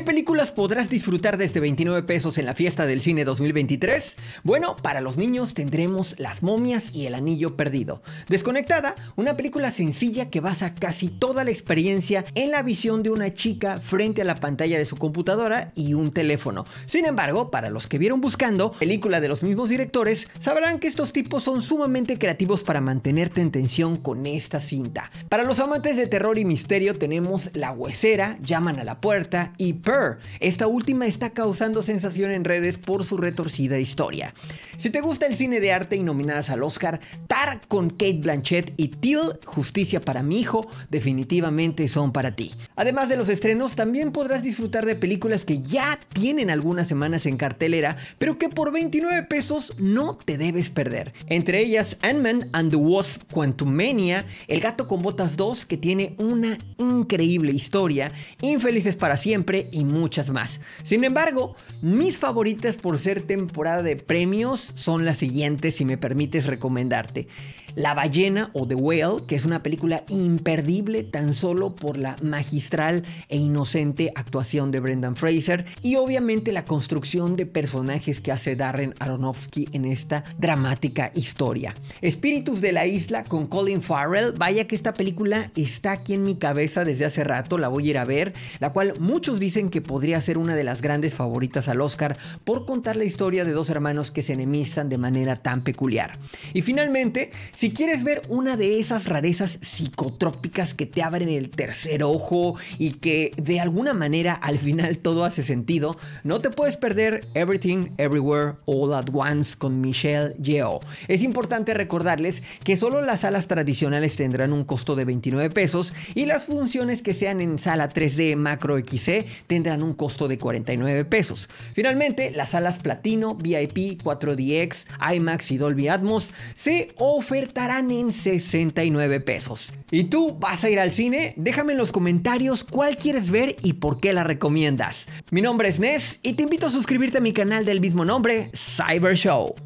¿Qué películas podrás disfrutar desde 29 este pesos en la fiesta del cine 2023? Bueno, para los niños tendremos Las momias y El anillo perdido. Desconectada, una película sencilla que basa casi toda la experiencia en la visión de una chica frente a la pantalla de su computadora y un teléfono. Sin embargo, para los que vieron Buscando, película de los mismos directores, sabrán que estos tipos son sumamente creativos para mantenerte en tensión con esta cinta. Para los amantes de terror y misterio tenemos La huesera, Llaman a la puerta y esta última está causando sensación en redes por su retorcida historia. Si te gusta el cine de arte y nominadas al Oscar, Tar con Kate Blanchett y Till, Justicia para mi hijo, definitivamente son para ti. Además de los estrenos, también podrás disfrutar de películas que ya tienen algunas semanas en cartelera, pero que por 29 pesos no te debes perder. Entre ellas, Ant-Man and the Wasp Quantumania, El gato con botas 2, que tiene una increíble historia, Infelices para siempre y y muchas más. Sin embargo, mis favoritas por ser temporada de premios son las siguientes, si me permites recomendarte. La ballena o The Whale, que es una película imperdible tan solo por la magistral e inocente actuación de Brendan Fraser y obviamente la construcción de personajes que hace Darren Aronofsky en esta dramática historia. Espíritus de la isla con Colin Farrell, vaya que esta película está aquí en mi cabeza desde hace rato, la voy a ir a ver, la cual muchos dicen que podría ser una de las grandes favoritas al Oscar por contar la historia de dos hermanos que se enemistan de manera tan peculiar. Y finalmente, si quieres ver una de esas rarezas psicotrópicas que te abren el tercer ojo y que de alguna manera al final todo hace sentido, no te puedes perder Everything Everywhere All at Once con Michelle Yeoh. Es importante recordarles que solo las salas tradicionales tendrán un costo de 29 pesos y las funciones que sean en sala 3D Macro XC e tendrán un costo de 49 pesos. Finalmente, las salas Platino, VIP, 4DX, IMAX y Dolby Atmos se ofrecen Estarán en 69 pesos. ¿Y tú vas a ir al cine? Déjame en los comentarios cuál quieres ver y por qué la recomiendas. Mi nombre es Nes y te invito a suscribirte a mi canal del mismo nombre, Cyber Show.